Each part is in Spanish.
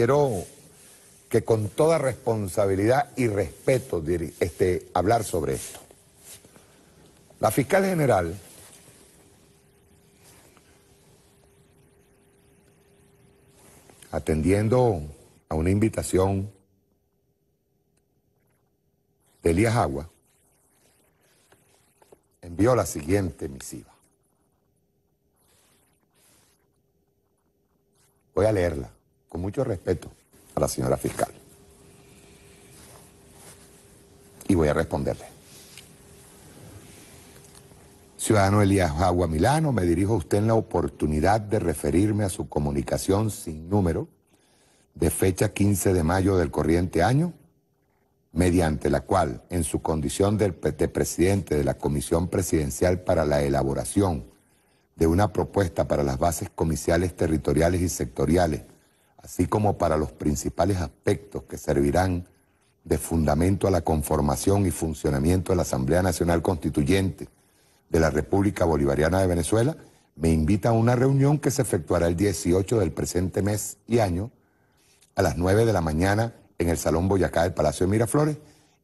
quiero que con toda responsabilidad y respeto este, hablar sobre esto. La fiscal general atendiendo a una invitación de Elías Agua, envió la siguiente misiva. Voy a leerla con mucho respeto a la señora fiscal. Y voy a responderle. Ciudadano Elías Agua Milano, me dirijo a usted en la oportunidad de referirme a su comunicación sin número de fecha 15 de mayo del corriente año, mediante la cual, en su condición de, presidente de la Comisión Presidencial para la elaboración de una propuesta para las bases comerciales, territoriales y sectoriales así como para los principales aspectos que servirán de fundamento a la conformación y funcionamiento de la Asamblea Nacional Constituyente de la República Bolivariana de Venezuela, me invita a una reunión que se efectuará el 18 del presente mes y año a las 9 de la mañana en el Salón Boyacá del Palacio de Miraflores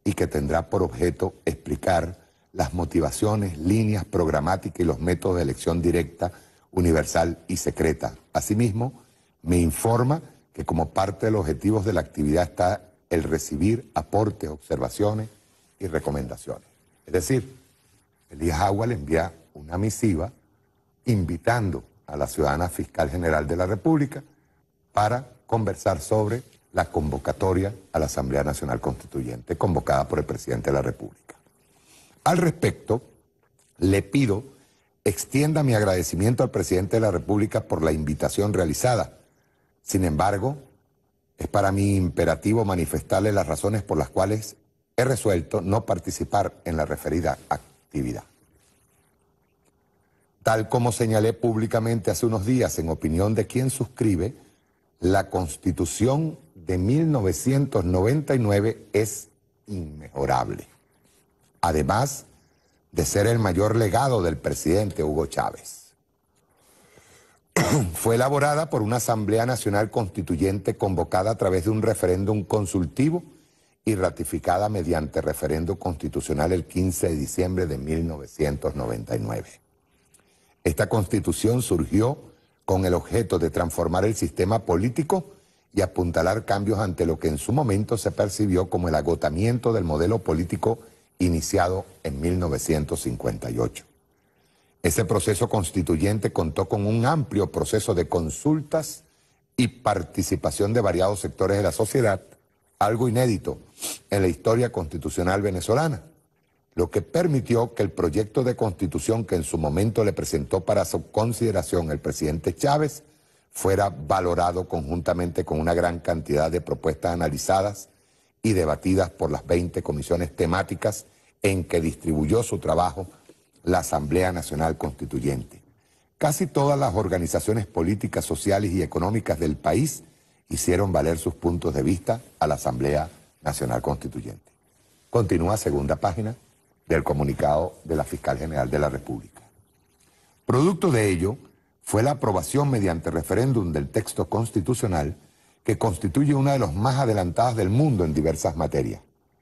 y que tendrá por objeto explicar las motivaciones, líneas programáticas y los métodos de elección directa, universal y secreta. Asimismo, me informa que como parte de los objetivos de la actividad está el recibir aportes, observaciones y recomendaciones. Es decir, Elías Agua le envía una misiva invitando a la ciudadana fiscal general de la República para conversar sobre la convocatoria a la Asamblea Nacional Constituyente convocada por el presidente de la República. Al respecto, le pido extienda mi agradecimiento al presidente de la República por la invitación realizada sin embargo, es para mí imperativo manifestarle las razones por las cuales he resuelto no participar en la referida actividad. Tal como señalé públicamente hace unos días en opinión de quien suscribe, la constitución de 1999 es inmejorable. Además de ser el mayor legado del presidente Hugo Chávez. fue elaborada por una Asamblea Nacional Constituyente convocada a través de un referéndum consultivo y ratificada mediante referéndum constitucional el 15 de diciembre de 1999. Esta constitución surgió con el objeto de transformar el sistema político y apuntalar cambios ante lo que en su momento se percibió como el agotamiento del modelo político iniciado en 1958. Ese proceso constituyente contó con un amplio proceso de consultas y participación de variados sectores de la sociedad, algo inédito en la historia constitucional venezolana, lo que permitió que el proyecto de constitución que en su momento le presentó para su consideración el presidente Chávez fuera valorado conjuntamente con una gran cantidad de propuestas analizadas y debatidas por las 20 comisiones temáticas en que distribuyó su trabajo la Asamblea Nacional Constituyente. Casi todas las organizaciones políticas, sociales y económicas del país hicieron valer sus puntos de vista a la Asamblea Nacional Constituyente. Continúa segunda página del comunicado de la Fiscal General de la República. Producto de ello fue la aprobación mediante referéndum del texto constitucional que constituye una de las más adelantadas del mundo en diversas materias,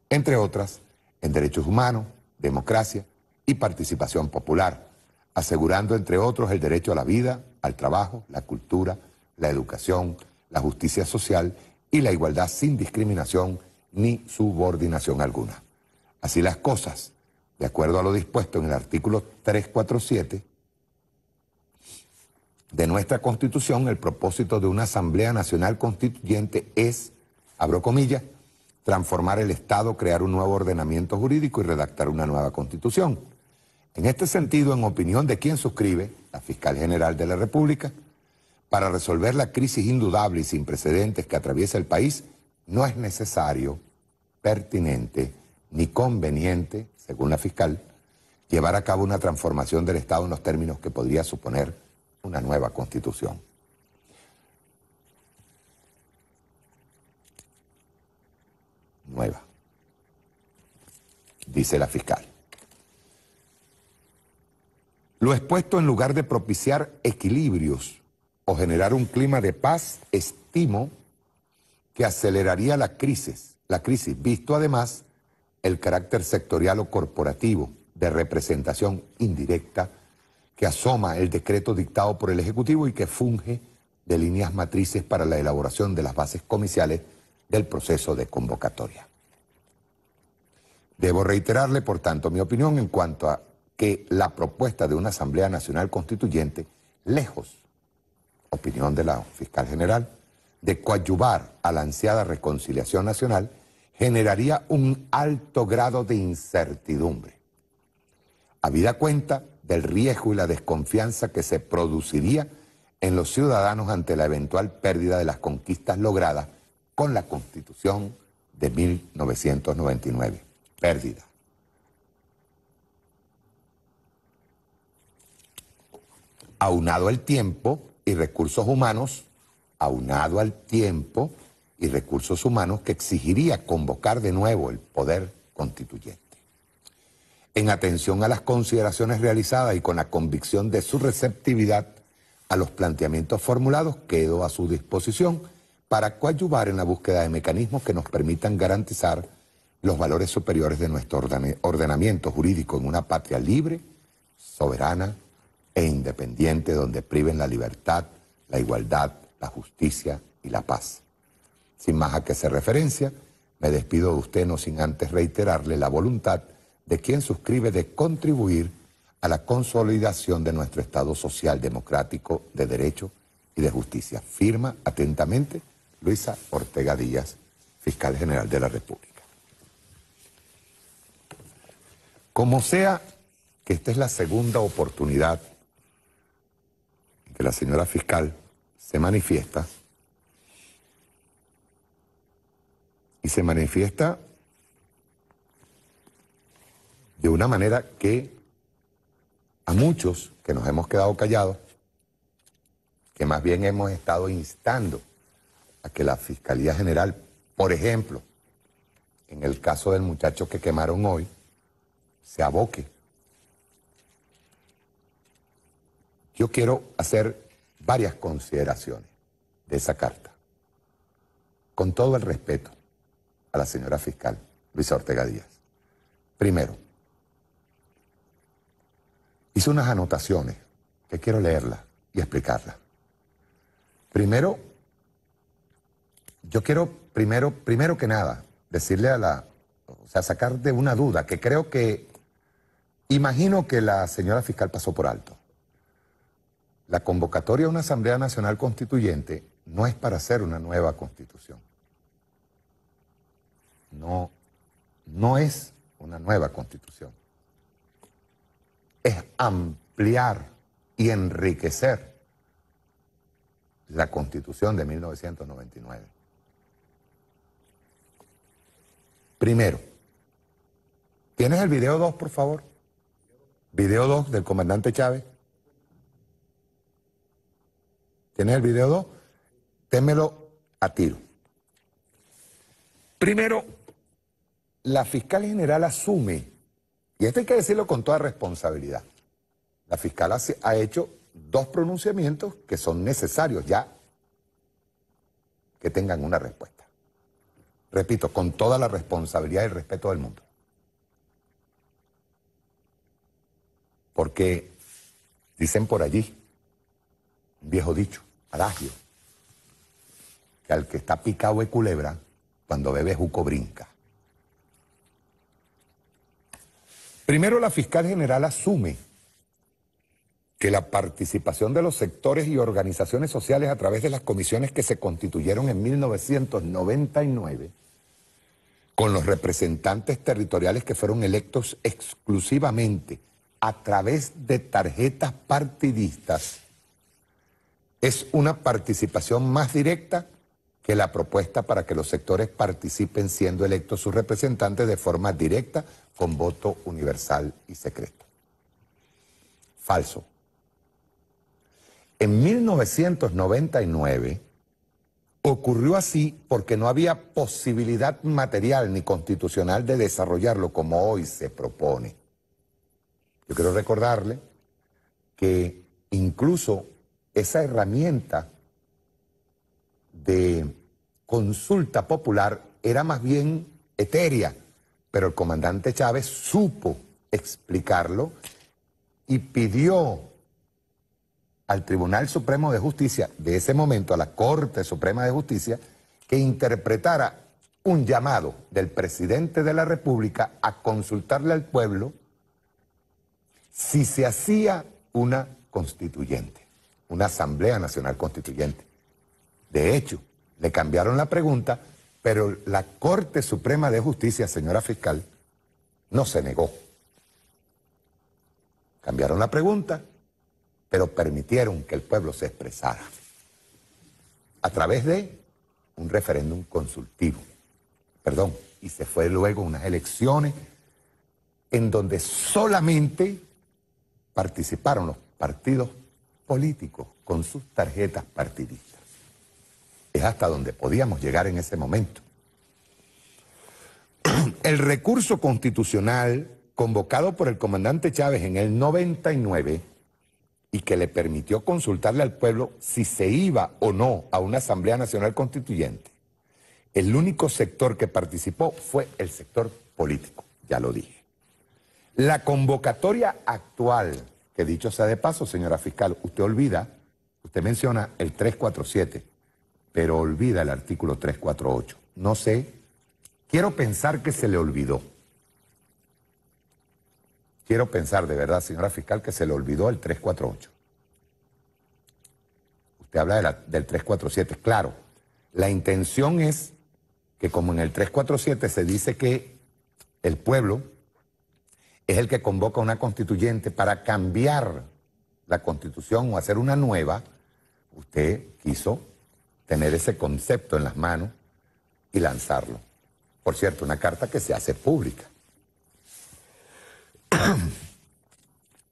entre otras en derechos humanos, democracia, y participación popular, asegurando, entre otros, el derecho a la vida, al trabajo, la cultura, la educación, la justicia social y la igualdad sin discriminación ni subordinación alguna. Así las cosas, de acuerdo a lo dispuesto en el artículo 347 de nuestra Constitución, el propósito de una Asamblea Nacional Constituyente es, abro comillas, transformar el Estado, crear un nuevo ordenamiento jurídico y redactar una nueva Constitución. En este sentido, en opinión de quien suscribe, la fiscal general de la República, para resolver la crisis indudable y sin precedentes que atraviesa el país, no es necesario, pertinente ni conveniente, según la fiscal, llevar a cabo una transformación del Estado en los términos que podría suponer una nueva constitución. Nueva, dice la fiscal. Lo expuesto en lugar de propiciar equilibrios o generar un clima de paz, estimo que aceleraría la crisis, la crisis, visto además el carácter sectorial o corporativo de representación indirecta que asoma el decreto dictado por el Ejecutivo y que funge de líneas matrices para la elaboración de las bases comerciales del proceso de convocatoria. Debo reiterarle, por tanto, mi opinión en cuanto a que la propuesta de una Asamblea Nacional Constituyente, lejos, opinión de la fiscal general, de coadyuvar a la ansiada reconciliación nacional, generaría un alto grado de incertidumbre. Habida cuenta del riesgo y la desconfianza que se produciría en los ciudadanos ante la eventual pérdida de las conquistas logradas con la Constitución de 1999. Pérdida aunado al tiempo y recursos humanos, aunado al tiempo y recursos humanos que exigiría convocar de nuevo el poder constituyente. En atención a las consideraciones realizadas y con la convicción de su receptividad a los planteamientos formulados, quedo a su disposición para coadyuvar en la búsqueda de mecanismos que nos permitan garantizar los valores superiores de nuestro ordenamiento jurídico en una patria libre, soberana, e independiente donde priven la libertad, la igualdad, la justicia y la paz. Sin más a que se referencia, me despido de usted no sin antes reiterarle la voluntad de quien suscribe de contribuir a la consolidación de nuestro Estado social democrático de derecho y de justicia. Firma atentamente Luisa Ortega Díaz, fiscal general de la República. Como sea que esta es la segunda oportunidad que la señora fiscal se manifiesta y se manifiesta de una manera que a muchos que nos hemos quedado callados, que más bien hemos estado instando a que la Fiscalía General, por ejemplo, en el caso del muchacho que quemaron hoy, se aboque Yo quiero hacer varias consideraciones de esa carta. Con todo el respeto a la señora fiscal Luisa Ortega Díaz. Primero, hice unas anotaciones que quiero leerlas y explicarlas. Primero, yo quiero primero, primero que nada, decirle a la, o sea, sacar de una duda que creo que, imagino que la señora fiscal pasó por alto. La convocatoria a una Asamblea Nacional Constituyente no es para hacer una nueva constitución. No, no es una nueva constitución. Es ampliar y enriquecer la constitución de 1999. Primero, ¿tienes el video 2, por favor? Video 2 del comandante Chávez. Tienes el video 2, témelo a tiro. Primero, la fiscal general asume, y esto hay que decirlo con toda responsabilidad, la fiscal ha hecho dos pronunciamientos que son necesarios ya que tengan una respuesta. Repito, con toda la responsabilidad y respeto del mundo. Porque dicen por allí, viejo dicho, adagio, que al que está picado de culebra, cuando bebe juco brinca. Primero, la fiscal general asume que la participación de los sectores y organizaciones sociales a través de las comisiones que se constituyeron en 1999 con los representantes territoriales que fueron electos exclusivamente a través de tarjetas partidistas es una participación más directa que la propuesta para que los sectores participen siendo electos sus representantes de forma directa con voto universal y secreto. Falso. En 1999 ocurrió así porque no había posibilidad material ni constitucional de desarrollarlo como hoy se propone. Yo quiero recordarle que incluso esa herramienta de consulta popular era más bien etérea, pero el comandante Chávez supo explicarlo y pidió al Tribunal Supremo de Justicia de ese momento, a la Corte Suprema de Justicia, que interpretara un llamado del presidente de la República a consultarle al pueblo si se hacía una constituyente una Asamblea Nacional Constituyente. De hecho, le cambiaron la pregunta, pero la Corte Suprema de Justicia, señora fiscal, no se negó. Cambiaron la pregunta, pero permitieron que el pueblo se expresara a través de un referéndum consultivo. Perdón, y se fue luego unas elecciones en donde solamente participaron los partidos políticos con sus tarjetas partidistas. Es hasta donde podíamos llegar en ese momento. El recurso constitucional convocado por el comandante Chávez en el 99 y que le permitió consultarle al pueblo si se iba o no a una Asamblea Nacional Constituyente, el único sector que participó fue el sector político, ya lo dije. La convocatoria actual que dicho sea de paso, señora fiscal, usted olvida, usted menciona el 347, pero olvida el artículo 348. No sé, quiero pensar que se le olvidó. Quiero pensar de verdad, señora fiscal, que se le olvidó el 348. Usted habla del 347, claro. La intención es que como en el 347 se dice que el pueblo es el que convoca a una constituyente para cambiar la constitución o hacer una nueva, usted quiso tener ese concepto en las manos y lanzarlo. Por cierto, una carta que se hace pública.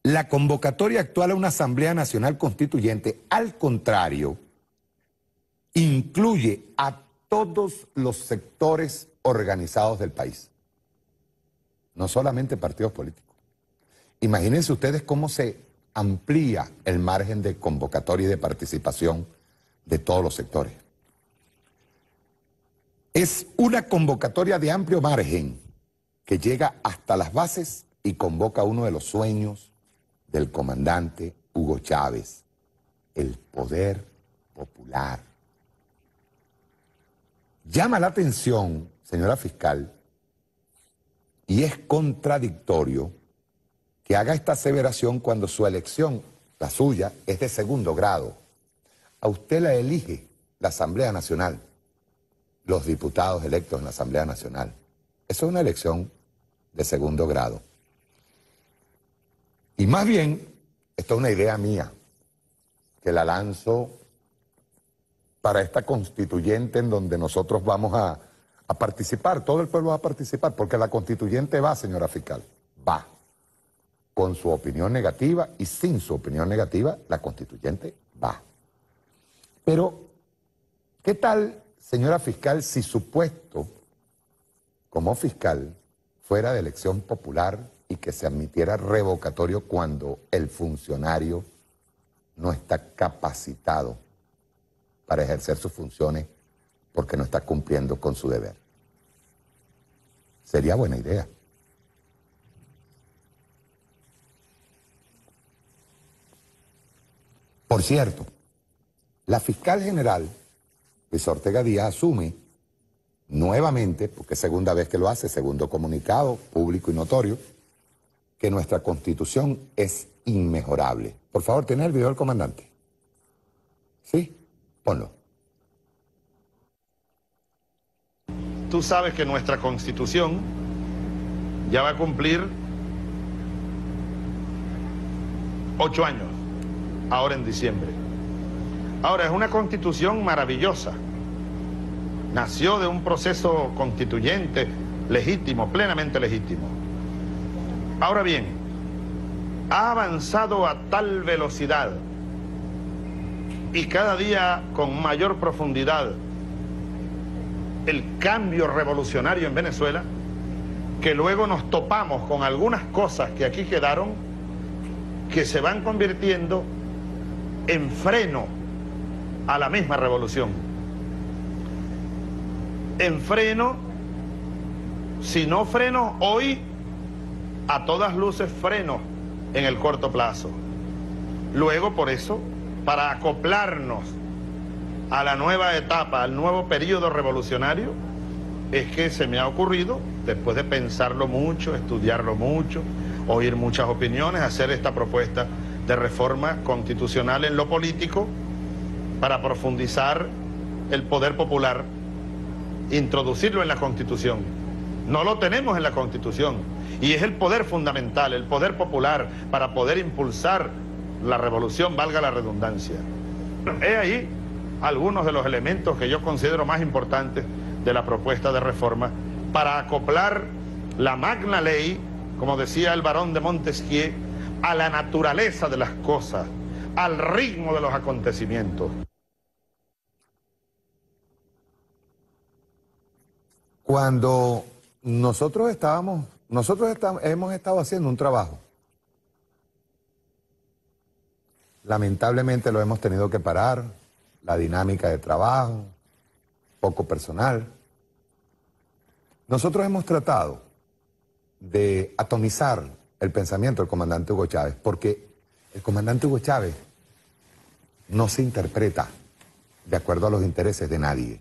La convocatoria actual a una Asamblea Nacional Constituyente, al contrario, incluye a todos los sectores organizados del país no solamente partidos políticos. Imagínense ustedes cómo se amplía el margen de convocatoria y de participación de todos los sectores. Es una convocatoria de amplio margen que llega hasta las bases y convoca uno de los sueños del comandante Hugo Chávez, el poder popular. Llama la atención, señora fiscal, y es contradictorio que haga esta aseveración cuando su elección, la suya, es de segundo grado. A usted la elige la Asamblea Nacional, los diputados electos en la Asamblea Nacional. Eso es una elección de segundo grado. Y más bien, esto es una idea mía, que la lanzo para esta constituyente en donde nosotros vamos a a participar, todo el pueblo va a participar, porque la constituyente va, señora fiscal, va. Con su opinión negativa y sin su opinión negativa, la constituyente va. Pero, ¿qué tal, señora fiscal, si su puesto como fiscal fuera de elección popular y que se admitiera revocatorio cuando el funcionario no está capacitado para ejercer sus funciones porque no está cumpliendo con su deber? Sería buena idea. Por cierto, la fiscal general, Luis Ortega Díaz, asume nuevamente, porque es segunda vez que lo hace, segundo comunicado público y notorio, que nuestra constitución es inmejorable. Por favor, tener el video del comandante? ¿Sí? Ponlo. Tú sabes que nuestra constitución ya va a cumplir ocho años, ahora en diciembre. Ahora, es una constitución maravillosa. Nació de un proceso constituyente legítimo, plenamente legítimo. Ahora bien, ha avanzado a tal velocidad y cada día con mayor profundidad el cambio revolucionario en Venezuela, que luego nos topamos con algunas cosas que aquí quedaron, que se van convirtiendo en freno a la misma revolución. En freno, si no freno hoy, a todas luces freno en el corto plazo. Luego, por eso, para acoplarnos a la nueva etapa, al nuevo periodo revolucionario, es que se me ha ocurrido, después de pensarlo mucho, estudiarlo mucho, oír muchas opiniones, hacer esta propuesta de reforma constitucional en lo político para profundizar el poder popular, introducirlo en la Constitución. No lo tenemos en la Constitución y es el poder fundamental, el poder popular para poder impulsar la revolución, valga la redundancia. Es ahí algunos de los elementos que yo considero más importantes de la propuesta de reforma para acoplar la magna ley, como decía el barón de Montesquieu, a la naturaleza de las cosas, al ritmo de los acontecimientos. Cuando nosotros estábamos, nosotros hemos estado haciendo un trabajo. Lamentablemente lo hemos tenido que parar, la dinámica de trabajo, poco personal. Nosotros hemos tratado de atomizar el pensamiento del comandante Hugo Chávez, porque el comandante Hugo Chávez no se interpreta de acuerdo a los intereses de nadie,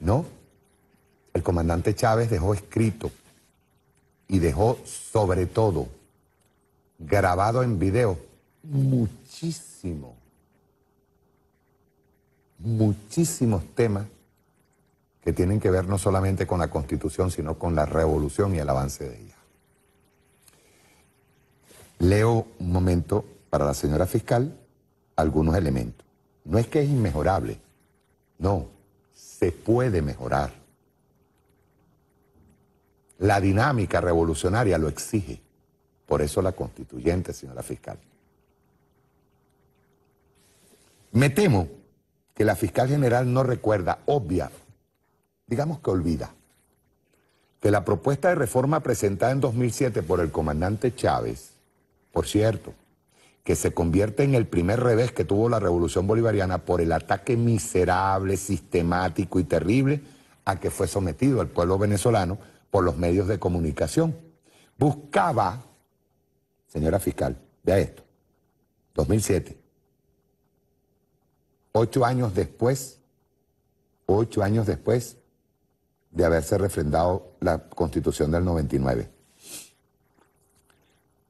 ¿no? El comandante Chávez dejó escrito y dejó sobre todo grabado en video muchísimo muchísimos temas que tienen que ver no solamente con la Constitución, sino con la revolución y el avance de ella. Leo un momento para la señora fiscal algunos elementos. No es que es inmejorable, no, se puede mejorar. La dinámica revolucionaria lo exige, por eso la constituyente, señora fiscal. Me temo que la fiscal general no recuerda, obvia, digamos que olvida, que la propuesta de reforma presentada en 2007 por el comandante Chávez, por cierto, que se convierte en el primer revés que tuvo la revolución bolivariana por el ataque miserable, sistemático y terrible a que fue sometido el pueblo venezolano por los medios de comunicación. Buscaba, señora fiscal, vea esto, 2007, ocho años después, ocho años después de haberse refrendado la constitución del 99.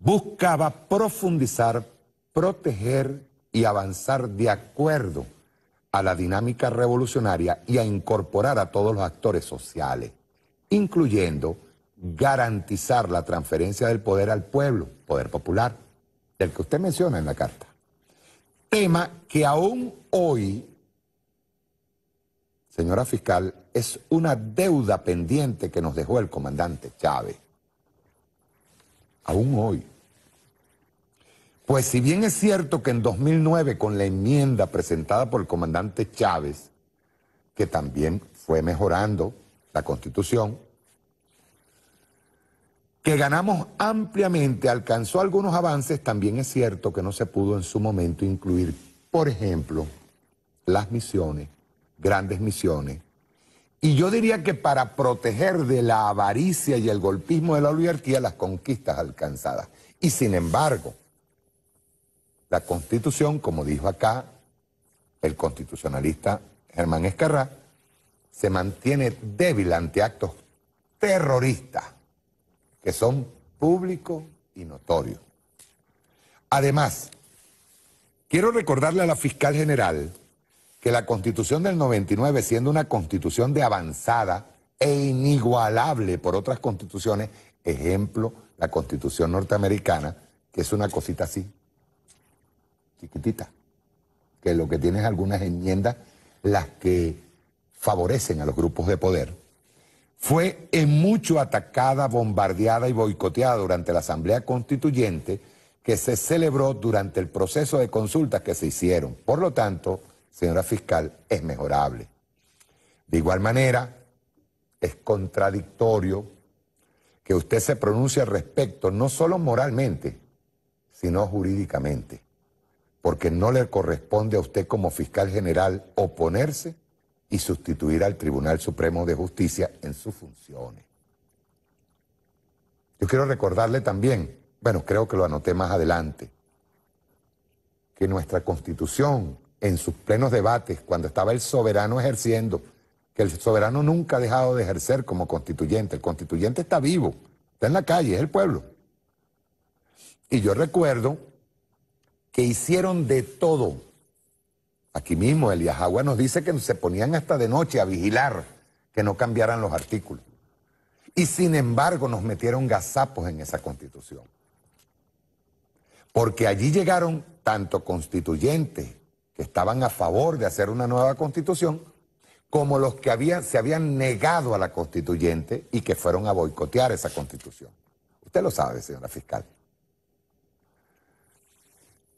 Buscaba profundizar, proteger y avanzar de acuerdo a la dinámica revolucionaria y a incorporar a todos los actores sociales, incluyendo garantizar la transferencia del poder al pueblo, poder popular, el que usted menciona en la carta. Tema que aún hoy, señora fiscal, es una deuda pendiente que nos dejó el comandante Chávez. Aún hoy. Pues si bien es cierto que en 2009 con la enmienda presentada por el comandante Chávez, que también fue mejorando la constitución, que ganamos ampliamente, alcanzó algunos avances, también es cierto que no se pudo en su momento incluir, por ejemplo, las misiones, grandes misiones. Y yo diría que para proteger de la avaricia y el golpismo de la oligarquía las conquistas alcanzadas. Y sin embargo, la constitución, como dijo acá el constitucionalista Germán Escarra... se mantiene débil ante actos terroristas que son públicos y notorios. Además, quiero recordarle a la fiscal general que la constitución del 99, siendo una constitución de avanzada e inigualable por otras constituciones, ejemplo, la constitución norteamericana, que es una cosita así, chiquitita, que lo que tiene algunas enmiendas, las que favorecen a los grupos de poder, fue en mucho atacada, bombardeada y boicoteada durante la Asamblea Constituyente que se celebró durante el proceso de consultas que se hicieron. Por lo tanto, señora fiscal, es mejorable. De igual manera, es contradictorio que usted se pronuncie al respecto, no solo moralmente, sino jurídicamente, porque no le corresponde a usted como fiscal general oponerse y sustituir al Tribunal Supremo de Justicia en sus funciones. Yo quiero recordarle también, bueno, creo que lo anoté más adelante, que nuestra constitución en sus plenos debates, cuando estaba el soberano ejerciendo, que el soberano nunca ha dejado de ejercer como constituyente. El constituyente está vivo, está en la calle, es el pueblo. Y yo recuerdo que hicieron de todo. Aquí mismo Elías Agua nos dice que se ponían hasta de noche a vigilar que no cambiaran los artículos. Y sin embargo nos metieron gazapos en esa constitución. Porque allí llegaron tanto constituyentes que estaban a favor de hacer una nueva constitución, como los que se habían negado a la constituyente y que fueron a boicotear esa constitución. Usted lo sabe, señora fiscal.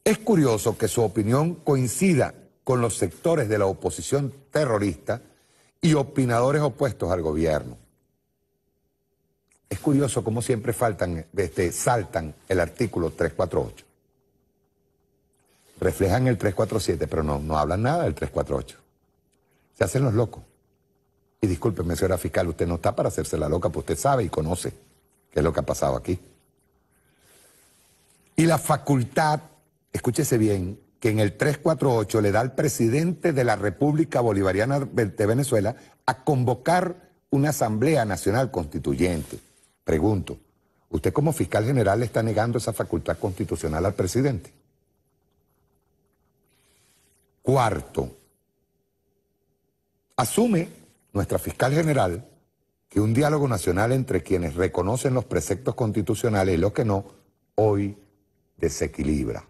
Es curioso que su opinión coincida con los sectores de la oposición terrorista y opinadores opuestos al gobierno. Es curioso cómo siempre este, saltan el artículo 348 reflejan el 347, pero no, no hablan nada del 348. Se hacen los locos. Y discúlpeme, señora fiscal, usted no está para hacerse la loca, pues usted sabe y conoce qué es lo que ha pasado aquí. Y la facultad, escúchese bien, que en el 348 le da al presidente de la República Bolivariana de Venezuela a convocar una Asamblea Nacional Constituyente. Pregunto, ¿usted como fiscal general le está negando esa facultad constitucional al presidente? Cuarto, asume nuestra fiscal general que un diálogo nacional entre quienes reconocen los preceptos constitucionales y los que no, hoy desequilibra.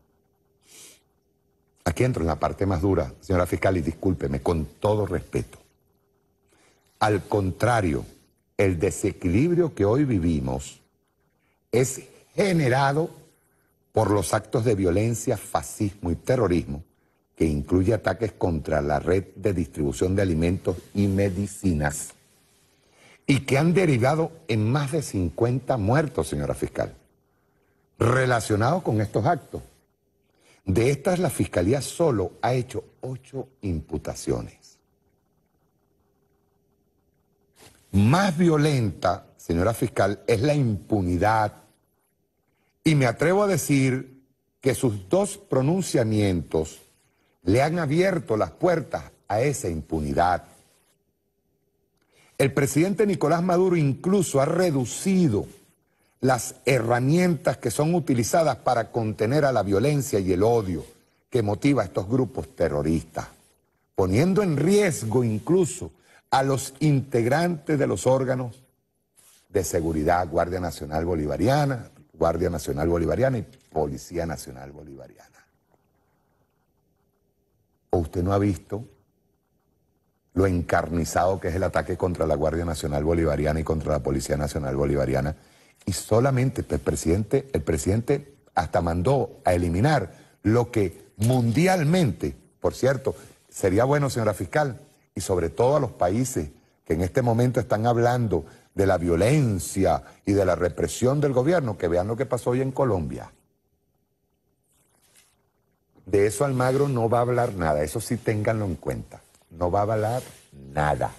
Aquí entro en la parte más dura, señora fiscal, y discúlpeme, con todo respeto. Al contrario, el desequilibrio que hoy vivimos es generado por los actos de violencia, fascismo y terrorismo que incluye ataques contra la red de distribución de alimentos y medicinas y que han derivado en más de 50 muertos, señora fiscal, relacionados con estos actos. De estas, la Fiscalía solo ha hecho ocho imputaciones. Más violenta, señora fiscal, es la impunidad. Y me atrevo a decir que sus dos pronunciamientos le han abierto las puertas a esa impunidad. El presidente Nicolás Maduro incluso ha reducido las herramientas que son utilizadas para contener a la violencia y el odio que motiva a estos grupos terroristas, poniendo en riesgo incluso a los integrantes de los órganos de seguridad, Guardia Nacional Bolivariana, Guardia Nacional Bolivariana y Policía Nacional Bolivariana o usted no ha visto lo encarnizado que es el ataque contra la Guardia Nacional Bolivariana y contra la Policía Nacional Bolivariana. Y solamente el presidente, el presidente hasta mandó a eliminar lo que mundialmente, por cierto, sería bueno, señora fiscal, y sobre todo a los países que en este momento están hablando de la violencia y de la represión del gobierno, que vean lo que pasó hoy en Colombia. De eso Almagro no va a hablar nada, eso sí ténganlo en cuenta. No va a hablar nada.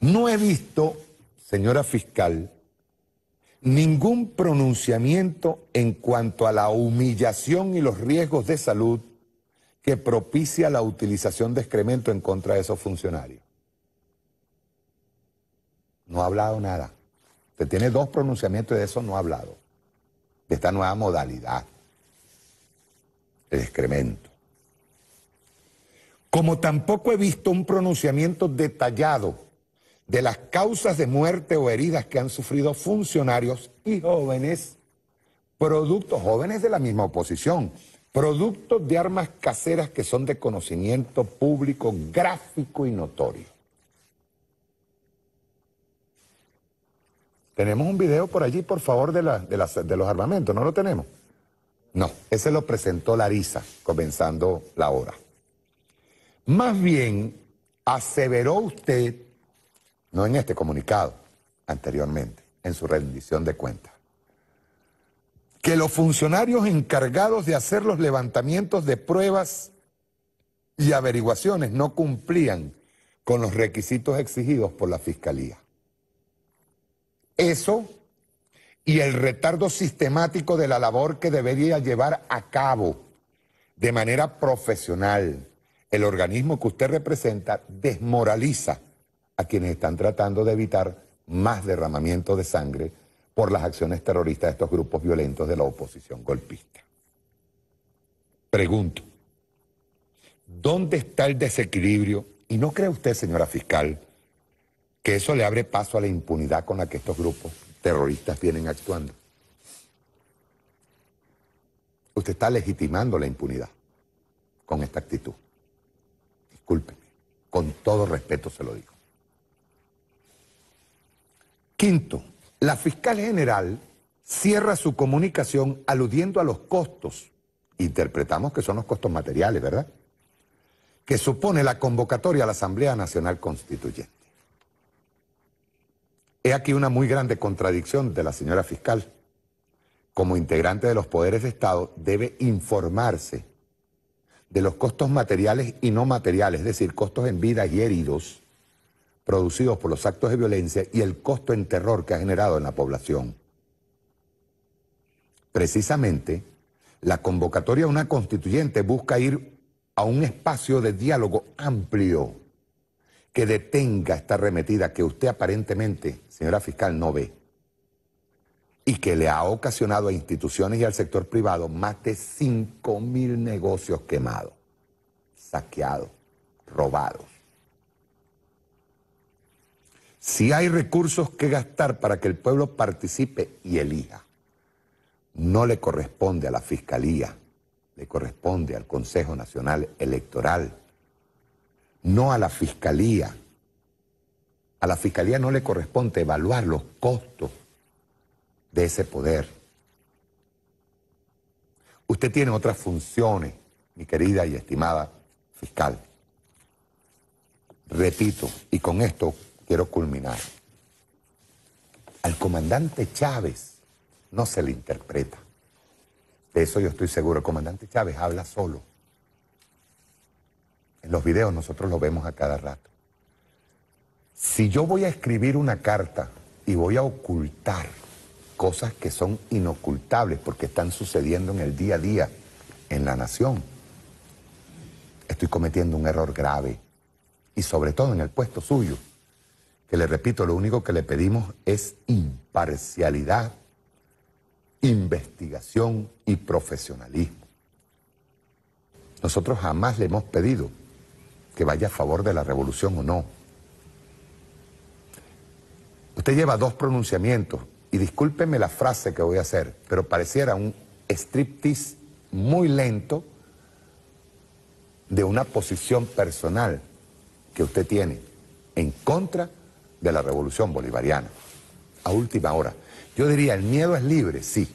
No he visto, señora fiscal, ningún pronunciamiento en cuanto a la humillación y los riesgos de salud que propicia la utilización de excremento en contra de esos funcionarios. No ha hablado nada. Usted tiene dos pronunciamientos y de eso no ha hablado de esta nueva modalidad, el excremento. Como tampoco he visto un pronunciamiento detallado de las causas de muerte o heridas que han sufrido funcionarios y jóvenes, productos jóvenes de la misma oposición, productos de armas caseras que son de conocimiento público gráfico y notorio. Tenemos un video por allí, por favor, de, los armamentos, ¿no lo tenemos? No, ese lo presentó Larisa, comenzando la hora. Más bien, aseveró usted, no en este comunicado, anteriormente, en su rendición de cuentas, que los funcionarios encargados de hacer los levantamientos de pruebas y averiguaciones no cumplían con los requisitos exigidos por la Fiscalía. Eso y el retardo sistemático de la labor que debería llevar a cabo de manera profesional el organismo que usted representa desmoraliza a quienes están tratando de evitar más derramamiento de sangre por las acciones terroristas de estos grupos violentos de la oposición golpista. Pregunto, ¿dónde está el desequilibrio? Y no cree usted, señora fiscal, que eso le abre paso a la impunidad con la que estos grupos terroristas vienen actuando. Usted está legitimando la impunidad con esta actitud. Discúlpeme, con todo respeto se lo digo. Quinto, la fiscal general cierra su comunicación aludiendo a los costos, interpretamos que son los costos materiales, ¿verdad? Que supone la convocatoria a la Asamblea Nacional Constituyente. He aquí una muy grande contradicción de la señora fiscal. Como integrante de los poderes de Estado, debe informarse de los costos materiales y no materiales, es decir, costos en vidas y heridos producidos por los actos de violencia y el costo en terror que ha generado en la población. Precisamente, la convocatoria a una constituyente busca ir a un espacio de diálogo amplio que detenga esta remetida que usted aparentemente señora fiscal, no ve y que le ha ocasionado a instituciones y al sector privado más de 5 mil negocios quemados, saqueados, robados. Si hay recursos que gastar para que el pueblo participe y elija, no le corresponde a la Fiscalía, le corresponde al Consejo Nacional Electoral, no a la Fiscalía, a la Fiscalía no le corresponde evaluar los costos de ese poder. Usted tiene otras funciones, mi querida y estimada fiscal. Repito, y con esto quiero culminar. Al comandante Chávez no se le interpreta. De eso yo estoy seguro. El comandante Chávez habla solo. En los videos nosotros lo vemos a cada rato. Si yo voy a escribir una carta y voy a ocultar cosas que son inocultables porque están sucediendo en el día a día en la nación, estoy cometiendo un error grave y sobre todo en el puesto suyo, que le repito, lo único que le pedimos es imparcialidad, investigación y profesionalismo. Nosotros jamás le hemos pedido que vaya a favor de la revolución o no. Usted lleva dos pronunciamientos, y discúlpeme la frase que voy a hacer, pero pareciera un striptease muy lento de una posición personal que usted tiene en contra de la revolución bolivariana. A última hora. Yo diría, el miedo es libre, sí.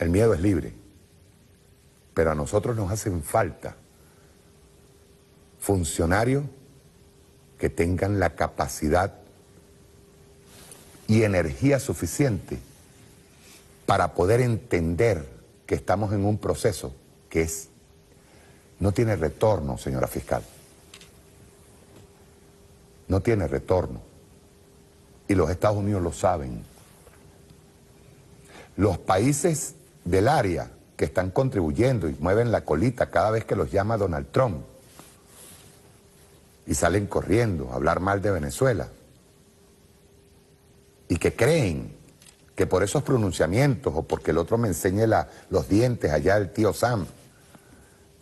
El miedo es libre. Pero a nosotros nos hacen falta funcionarios que tengan la capacidad y energía suficiente para poder entender que estamos en un proceso que es no tiene retorno, señora fiscal. No tiene retorno. Y los Estados Unidos lo saben. Los países del área que están contribuyendo y mueven la colita cada vez que los llama Donald Trump y salen corriendo a hablar mal de Venezuela, y que creen que por esos pronunciamientos o porque el otro me enseñe los dientes allá el tío Sam,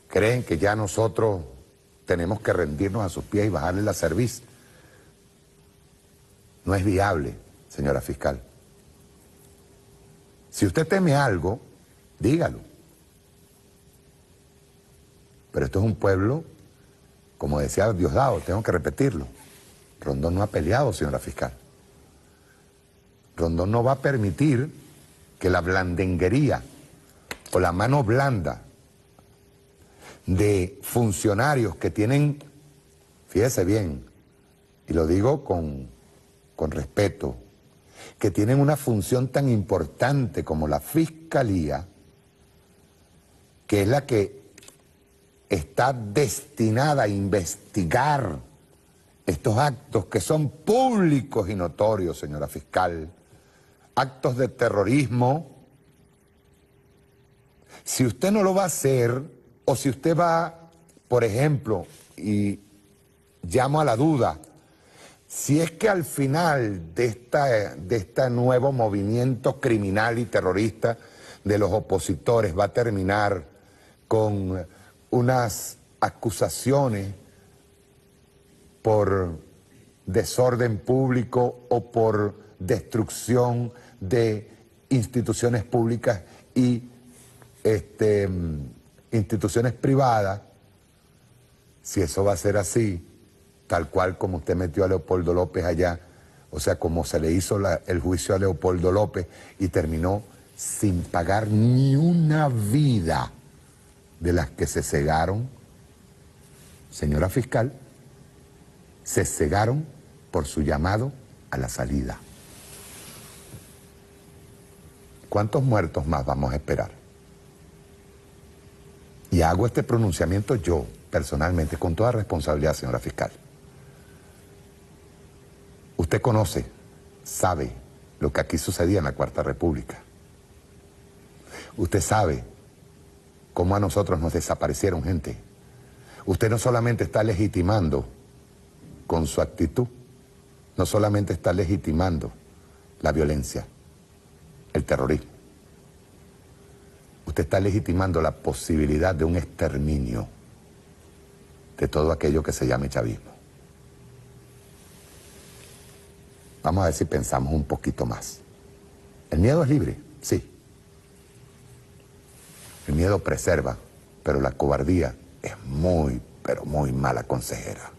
creen que ya nosotros tenemos que rendirnos a sus pies y bajarle la cerviz. No es viable, señora fiscal. Si usted teme algo, dígalo. Pero esto es un pueblo, como decía Diosdado, tengo que repetirlo. Rondón no ha peleado, señora fiscal. Rondón no va a permitir que la blandenguería o la mano blanda de funcionarios que tienen, fíjese bien, y lo digo con, respeto, que tienen una función tan importante como la fiscalía, que es la que está destinada a investigar estos actos que son públicos y notorios, señora fiscal, actos de terrorismo. Si usted no lo va a hacer, o si usted va, por ejemplo, y llamo a la duda, si es que al final de, esta, de este nuevo movimiento criminal y terrorista de los opositores va a terminar con unas acusaciones por desorden público o por destrucción de instituciones públicas y este, instituciones privadas, si eso va a ser así, tal cual como usted metió a Leopoldo López allá, o sea, como se le hizo el juicio a Leopoldo López y terminó sin pagar ni una vida de las que se cegaron, señora fiscal, se cegaron por su llamado a la salida. ¿Cuántos muertos más vamos a esperar? Y hago este pronunciamiento yo, personalmente, con toda responsabilidad, señora fiscal. Usted conoce, sabe lo que aquí sucedía en la Cuarta República. Usted sabe cómo a nosotros nos desaparecieron gente. Usted no solamente está legitimando con su actitud, no solamente está legitimando la violencia, el terrorismo. Usted está legitimando la posibilidad de un exterminio de todo aquello que se llame chavismo. Vamos a ver si pensamos un poquito más. El miedo es libre, sí. El miedo preserva, pero la cobardía es muy, pero muy mala consejera.